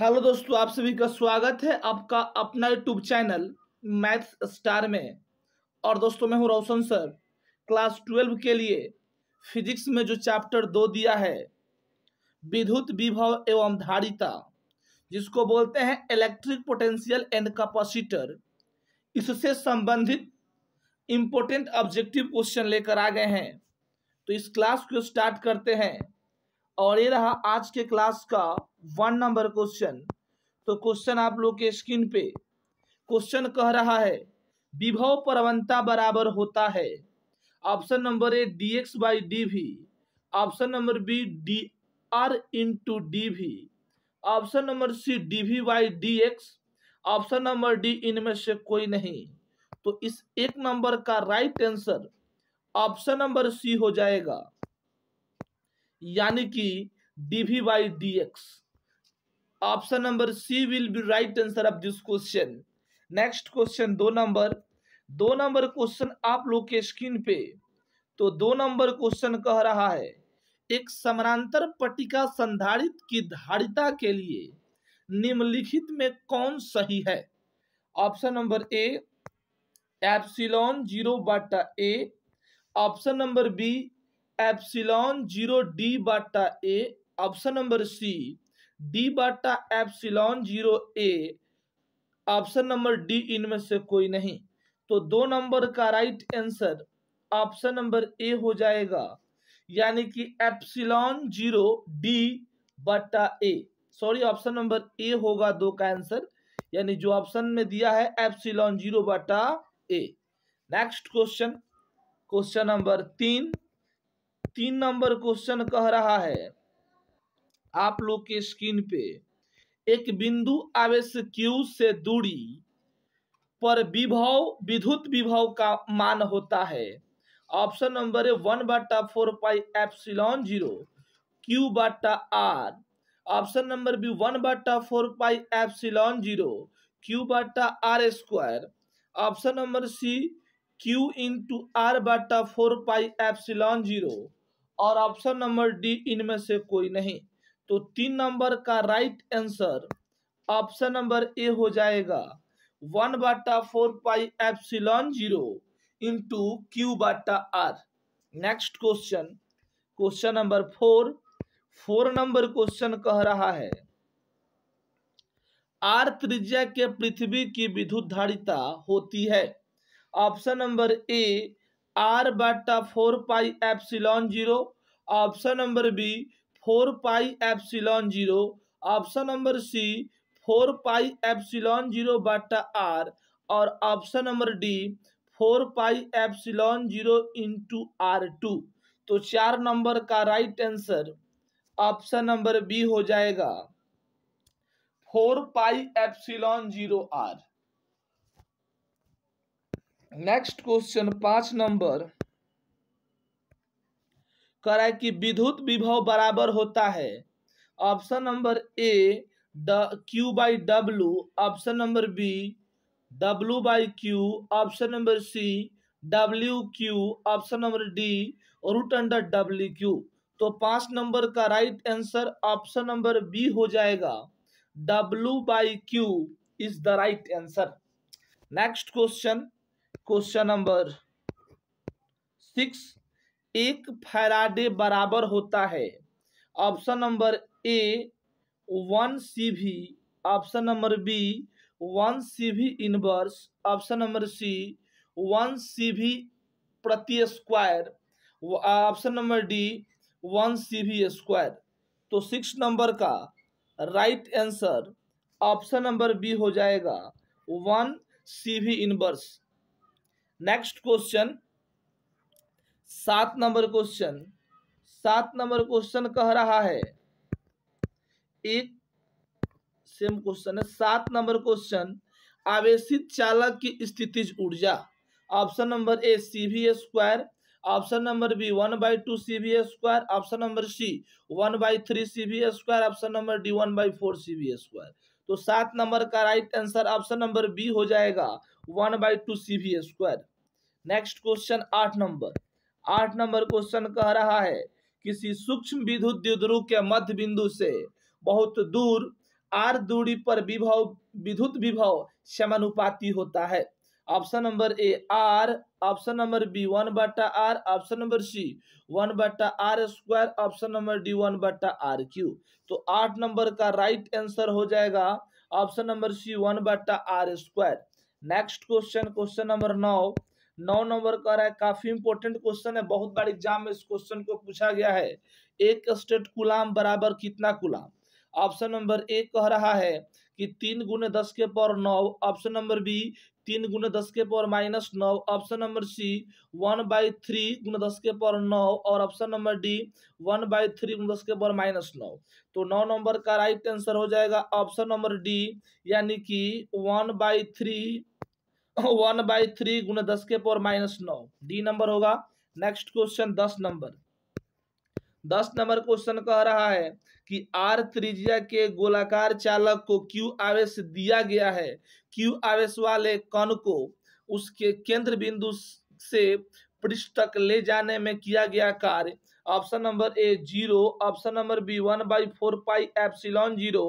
hello दोस्तों आप सभी का स्वागत है आपका अपना यूट्यूब चैनल मैथ्स स्टार में और दोस्तों मैं हूं रोशन सर क्लास ट्वेल्व के लिए फिजिक्स में जो चैप्टर दो दिया है विद्युत विभव एवं धारिता जिसको बोलते हैं इलेक्ट्रिक पोटेंशियल एंड कैपेसिटर इससे संबंधित इम्पोर्टेंट ऑब्जेक्टिव क्वेश्चन लेकर आ गए हैं तो इस क्लास को स्टार्ट करते हैं और ये रहा आज के क्लास का वन नंबर क्वेश्चन तो क्वेश्चन आप लोग के स्क्रीन पे क्वेश्चन कह रहा है विभव प्रवणता बराबर होता है option number A D X by D भी option number B D R into D भी option number C D V by D X option number D इनमें से कोई नहीं तो इस एक नंबर का right answer option number C हो जाएगा यानी कि D V by D X option number C will be right answer of this question next question दो नंबर दो नंबर क्वेश्चन आप लोग के स्क्रीन पे तो दो नंबर क्वेश्चन कह रहा है एक समानांतर पटिका संधारित की धारिता के लिए निम्नलिखित में कौन सही है option number A epsilon zero बाटा A option number B epsilon zero D बाटा A option number C D बाटा epsilon zero A option number D इनमें से कोई नहीं तो दो नंबर का right answer option number A हो जाएगा यानी कि एप्सिलॉन जीरो डी बटा A sorry option number A होगा दो का आंसर यानी जो ऑप्शन में दिया है एप्सिलॉन जीरो बटा A next question question number तीन तीन नंबर क्वेश्चन कह रहा है आप लोग के स्क्रीन पे एक बिंदु आवेश क्यू से दूरी पर विभव विद्युत विभव का मान होता है ऑप्शन नंबर है वन बाटा four pi epsilon zero Q बाटा R option number B one बाटा four pi epsilon zero Q बाटा R square option number C Q into R बाटा फोर पाई एप्सिलॉन जीरो और ऑप्शन नंबर डी इनमें से कोई नहीं तो तीन नंबर का right answer option number A हो जाएगा वन बाटा four pi epsilon zero into Q बाटा R next question question number four four number question कह रहा है आर त्रिज्या के पृथ्वी की विद्युत धारिता होती है ऑप्शन नंबर ए आर बाटा four pi epsilon zero option number B four pi epsilon zero option number C four pi epsilon zero बाटा आर और option number D four pi epsilon zero into R two तो चार number का right answer option number B हो जाएगा four pi epsilon zero R next question पांच number कराए कि विद्युत विभव बराबर होता है option number A the Q by W option number B W by Q option number C W Q option number D root under W Q तो पांच नंबर का right answer option number B हो जाएगा W by Q is the right answer next question question number six एक faraday बराबर होता है option number A one C V option number B one C V inverse option number C one C V प्रति square option number D one C भी square तो six number का right answer option number B हो जाएगा one C V inverse next question सात number question सात number question कह रहा है एक सेम क्वेश्चन है सात नंबर क्वेश्चन आवेशित चालक की स्थितिज ऊर्जा ऑप्शन नंबर ए सी भी square option number B one by two C V square option number C one by three C V square option number D one by four C V square तो सात number का right answer option number B हो जाएगा one by two C V square next question आठ number आठ number question कह रहा है किसी सूक्ष्म विद्युत द्विध्रुव के मध्य बिंदु से बहुत दूर आर दूरी पर विभव विद्युत विभव समानुपाती होता है option number A R option number B one बटा R option number C one बटा R square option number D one बटा आर क्यू तो आठ नंबर का राइट आंसर हो जाएगा ऑप्शन नंबर सी वन बटा R square next question question number नौ नौ नंबर का रहा है काफी इंपोर्टेंट क्वेश्चन है बहुत बार एग्जाम में इस क्वेश्चन को पूछा गया है एक स्टेट गुलाम बराबर कितना गुलाम ऑप्शन नंबर ए कह रहा है कि तीन गुने दस के पावर नौ ऑप्शन नंबर बी तीन गुने दस के पावर माइनस नौ option number C one by three गुने दस के पावर नौ और option number D one by three गुने दस के पावर माइनस नौ तो नौ नंबर का राइट आंसर हो जाएगा ऑप्शन नंबर डी यानी कि one by three one by three गुना दस के पावर माइनस नौ डी नंबर होगा नेक्स्ट क्वेश्चन दस नंबर दस नंबर क्वेश्चन कह रहा है कि आर त्रिज्या के गोलाकार चालक को क्यू आवेश दिया गया है क्यू आवेश वाले कण को उसके केंद्र बिंदु से पृष्ठ तक ले जाने में किया गया कार्य option number A zero option number B one by four pi epsilon zero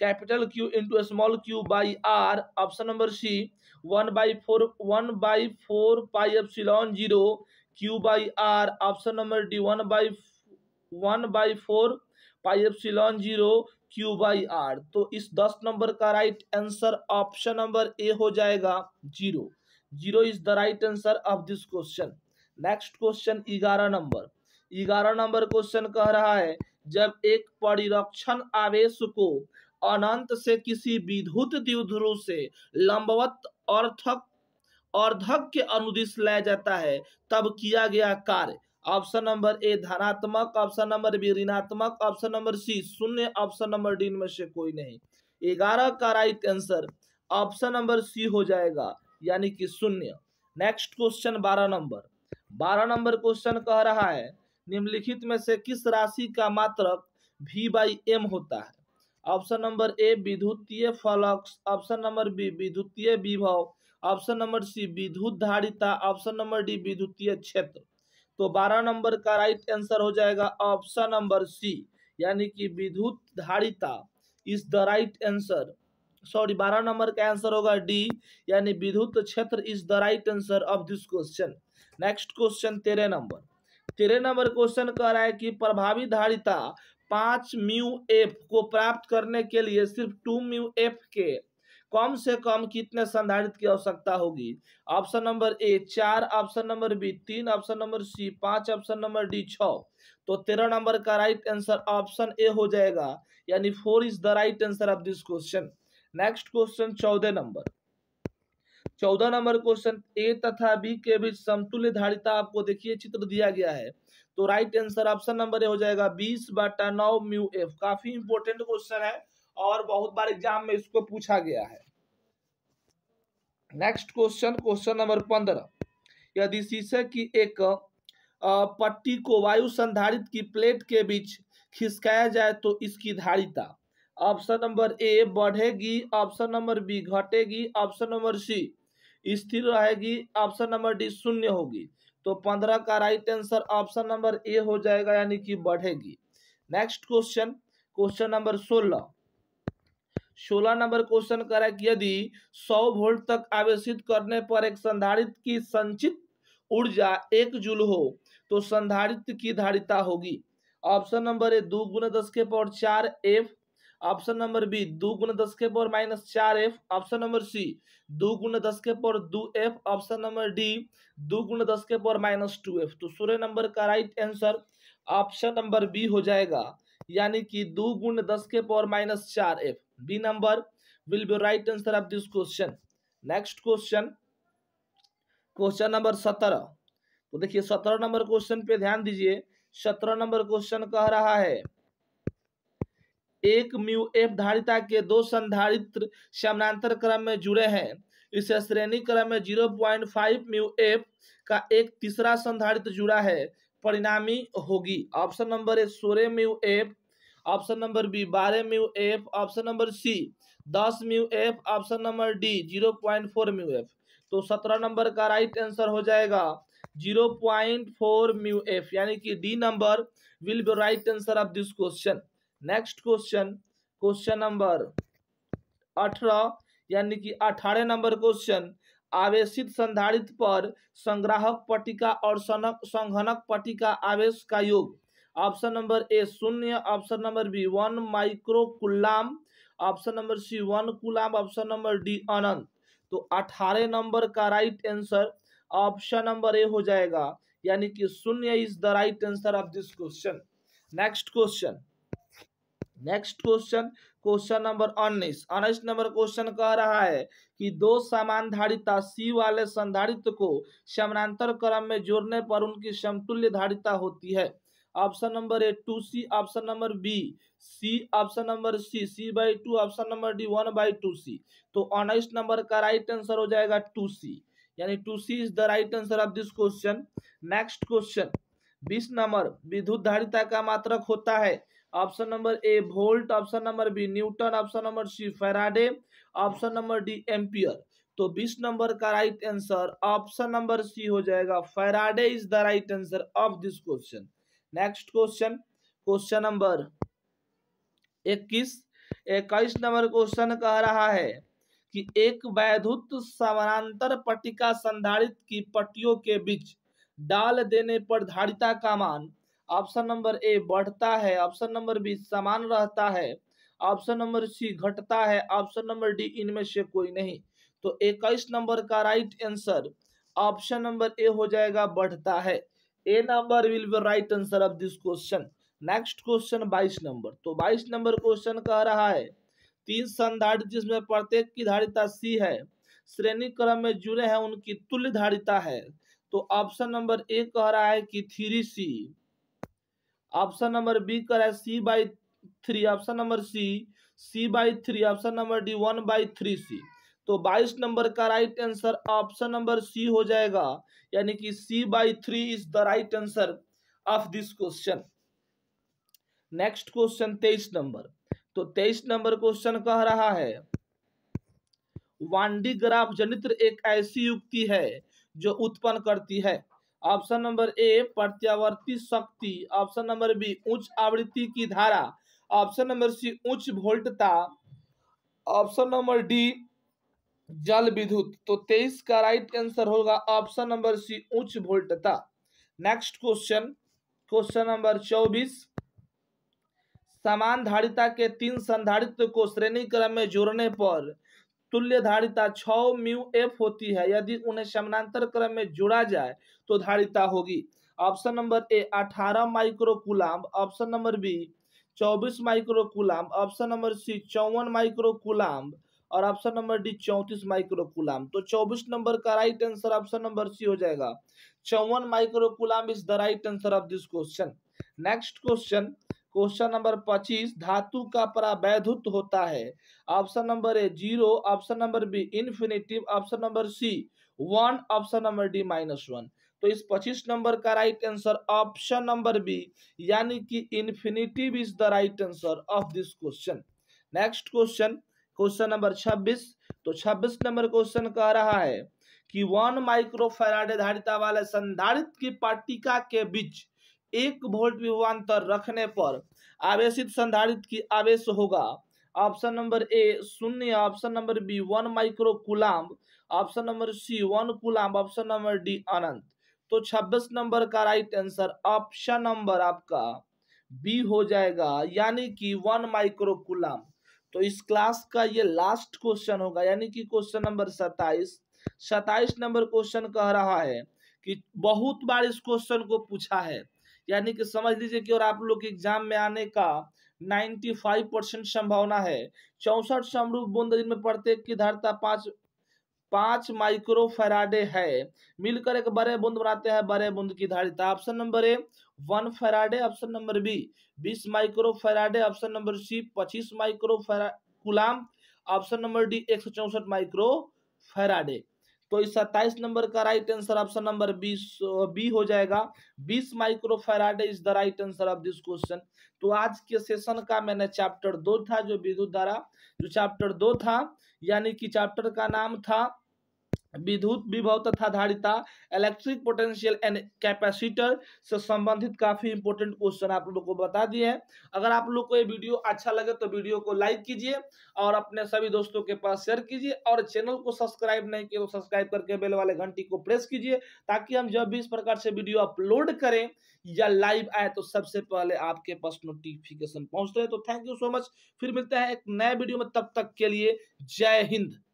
capital Q into small Q by R option number C one by four one by four pi epsilon zero Q by R option number D one by one by four pi epsilon zero Q by R तो इस दस number का right answer option number A हो जाएगा zero zero is the right answer of this question next question ग्यारह number ग्यारह number question कह रहा है जब एक परिरक्षण आवेश को अनंत से किसी विधुत द्विध्रुव से लंबवत और धक के अनुदिश लाया जाता है तब किया गया कार्य ऑप्शन नंबर ए धनात्मक ऑप्शन नंबर बी ऋणात्मक ऑप्शन नंबर सी शून्य ऑप्शन नंबर डी में से कोई नहीं ग्यारह का right answer option number C हो जाएगा यानी कि शून्य नेक्स्ट क्वेश्चन बारह नंबर बारह नंबर क्वेश्चन कह रहा है निम्नलिखित में से किस राशि का मात्रक भी बाई एम होता है ऑप्शन नंबर ए विद्युतीय फलक्स ऑप्शन नंबर बी विद्युतीय विभव ऑप्शन नंबर सी विद्युत धारिता ऑप्शन नंबर डी विद्युतीय क्षेत्र तो बारह नंबर का राइट आंसर हो जाएगा ऑप्शन नंबर सी यानी कि विद्युत धारिता is the right answer sorry बारह नंबर का आंसर होगा डी यानी विद्युत क्षेत्र is the right answer of this question next question तेरह नंबर तेरह नंबर क्वेश्चन कह रहा है कि प्रभावी धारिता पांच म्यू एफ को प्राप्त करने के लिए सिर्फ टू म्यू एफ के कम से कम कितने संधारित की आवश्यकता होगी ऑप्शन नंबर ए चार ऑप्शन नंबर बी तीन ऑप्शन नंबर सी पांच ऑप्शन नंबर डी छ तो तेरह नंबर का राइट आंसर ऑप्शन ए हो जाएगा यानी four is the right answer of this question next question चौदह नंबर चौदह नंबर क्वेश्चन ए तथा बी के बीच समतुल्य धारिता आपको देखिए चित्र दिया गया है तो right answer option number A हो जाएगा बीस बटा नौ म्यू एफ काफी इंपोर्टेंट क्वेश्चन है और बहुत बार एग्जाम में इसको पूछा गया है नेक्स्ट क्वेश्चन क्वेश्चन नंबर पंद्रह यदि शीशे की एक पट्टी को वायु संधारित की प्लेट के बीच खिसकाया जाए तो इसकी धारिता ऑप्शन नंबर ए बढ़ेगी ऑप्शन नंबर बी घटेगी ऑप्शन नंबर सी स्थिर रहेगी ऑप्शन नंबर डी शून्य होगी तो पंद्रह का right answer option number A हो जाएगा यानी कि बढ़ेगी नेक्स्ट क्वेश्चन क्वेश्चन नंबर सोलह सोलह नंबर क्वेश्चन करें कि यदि सौ वोल्ट तक आवेशित करने पर एक संधारित की संचित ऊर्जा एक जूल हो तो संधारित की धारिता होगी ऑप्शन नंबर ए दो गुना दस के पावर चार एफ ऑप्शन नंबर बी दो गुण दस के पावर माइनस चार एफ ऑप्शन नंबर सी दो गुण दस के पावर दो एफ ऑप्शन नंबर डी दो गुण दस के पावर माइनस टू एफ तो सूर्य नंबर का right answer option number B हो जाएगा यानी कि दो गुण दस के पावर माइनस चार F B number will be right answer of this question next question question number सत्रह तो देखिए सत्रह नंबर क्वेश्चन पे ध्यान दीजिए सत्रह नंबर क्वेश्चन कह रहा है एक म्यू एफ धारिता के दो संधारित्र समानांतर क्रम में जुड़े हैं इस श्रेणी क्रम में zero point five mu F का एक तीसरा संधारित्र जुड़ा है परिणामी होगी ऑप्शन नंबर ए सोलह mu F option number B बारह mu F option number C दस mu F option number D zero point four mu F तो सत्रह नंबर का राइट आंसर हो जाएगा zero point four mu F यानी कि D number will be right answer of this question next question question number अठारह यानी कि अठारह नंबर क्वेश्चन आवेशित संधारित पर संग्राहक पटिका और संघनक पटिका आवेश का योग ऑप्शन नंबर ए शून्य option number B one micro coulomb option number C one coulomb option number D अनंत तो अठारह नंबर का right answer option number A हो जाएगा यानी कि शून्य is the right answer of this question next question next question question number उन्नीस उन्नीस नंबर क्वेश्चन कह रहा है कि दो समान धारिता सी वाले संधारित को समानांतर क्रम में जोड़ने पर उनकी समतुल्य धारिता होती है option number A two C option number B C option number C C by two option number D one by two C तो उन्नीस नंबर का राइट आंसर हो जाएगा टू सी यानी two C is the right answer of this question next question बीस number विद्युत धारिता का मात्रक होता है option number A volt option number B Newton option number C farad option number D ampere तो 20 नंबर का right answer option number C हो जाएगा farad is the right answer of this question next question question number इक्कीस इक्कीस number question कह रहा है कि एक वैधुत समानांतर पट्टिका संधारित की पट्टियों के बीच डाल देने पर धारिता का मान ऑप्शन नंबर ए बढ़ता है ऑप्शन नंबर बी समान रहता है ऑप्शन नंबर सी घटता है ऑप्शन नंबर डी इनमें से कोई नहीं तो इक्कीस नंबर का right answer option number A हो जाएगा बढ़ता है A number will be right answer of this question next question बाईस नंबर तो बाईस नंबर क्वेश्चन कह रहा है तीन संधारित जिसमें प्रत्येक की धारिता सी है श्रेणी क्रम में जुड़े हैं उनकी तुल्य धारिता है तो ऑप्शन नंबर ए कह रहा है कि three C option number B का है C by three option number C C by three option number D one by three C तो बाईस नंबर का right answer option number C हो जाएगा यानी कि C by three is the right answer of this question next question तेईस number तो तेईस नंबर क्वेश्चन कह रहा है वांडी ग्राफ जनित्र एक ऐसी युक्ति है जो उत्पन्न करती है ऑप्शन नंबर ए प्रत्यावर्ती शक्ति ऑप्शन नंबर बी उच्च आवृत्ति की धारा ऑप्शन नंबर सी उच्च वोल्टता ऑप्शन नंबर डी जल विद्युत तो तेईस का राइट आंसर होगा ऑप्शन नंबर सी उच्च वोल्टता नेक्स्ट क्वेश्चन क्वेश्चन नंबर चौबीस समान धारिता के तीन संधारित्व को श्रेणी क्रम में जोड़ने पर तुल्य धारिता छ म्यू एफ होती है यदि उन्हें समानांतर क्रम में जुड़ा जाए तो धारिता होगी option number A 18 coulomb option number B 24 coulomb option number C चौवन माइक्रो कुलाम और option number D micro coulomb तो चौबीस नंबर का right answer option number C हो जाएगा चौवन micro coulomb is the right answer of this question next question question number पच्चीस धातु का प्रावैधुत्व होता है option number A zero option number B infinitive option number C one option number D minus one तो इस पच्चीस नंबर का right answer option number B यानी कि infinitive is the right answer of this question next question question number छब्बीस तो छब्बीस number question कह रहा है कि वन माइक्रोफेराडे धारिता वाले संधारित की पाटिका के बीच एक वोल्ट विभवांतर रखने पर आवेशित संधारित की आवेश होगा ऑप्शन नंबर ए शून्य option number B one micro coulomb option number C one coulomb option number D अनंत तो 26 नंबर का राइट आंसर ऑप्शन नंबर आपका बी हो जाएगा यानी कि वन माइक्रो कुलाम तो इस क्लास का ये लास्ट क्वेश्चन होगा यानी कि क्वेश्चन नंबर सताइस सताइस नंबर क्वेश्चन कह रहा है कि बहुत बार इस क्वेश्चन को पूछा है यानी कि समझ लीजिए कि और आप लोग एग्जाम में आने का 95 परसेंट संभावना है चौसठ समरूप बूंद दिन में प्रत्येक की धारता पांच पांच माइक्रो फेराडे है मिलकर एक बड़े बूंद बनाते हैं बड़े बूंद की धारिता option number A one farad option number B बीस micro farad option number C पच्चीस माइक्रो फेरा कुलाम ऑप्शन नंबर डी एक सौ चौसठ माइक्रो फेराडे तो इस सत्ताईस नंबर का राइट आंसर ऑप्शन नंबर बीस बी हो जाएगा बीस microfarad is the right answer of this question तो आज के सेशन का मैंने चैप्टर दो था जो विद्युत धारा जो चैप्टर दो था यानी कि चैप्टर का नाम था विद्युत विभव तथा धारिता इलेक्ट्रिक पोटेंशियल एंड कैपेसिटर से संबंधित काफी इंपोर्टेंट क्वेश्चन आप लोगों को बता दिए हैं अगर आप लोग को ये वीडियो अच्छा लगे तो वीडियो को लाइक कीजिए और अपने सभी दोस्तों के पास शेयर कीजिए और चैनल को सब्सक्राइब नहीं किया तो सब्सक्राइब करके बेल वाले घंटी को प्रेस कीजिए ताकि हम जब भी इस प्रकार से वीडियो अपलोड करें या लाइव आए तो सबसे पहले आपके पास नोटिफिकेशन पहुंच रहे तो थैंक यू सो मच फिर मिलते हैं एक नए वीडियो में तब तक के लिए जय हिंद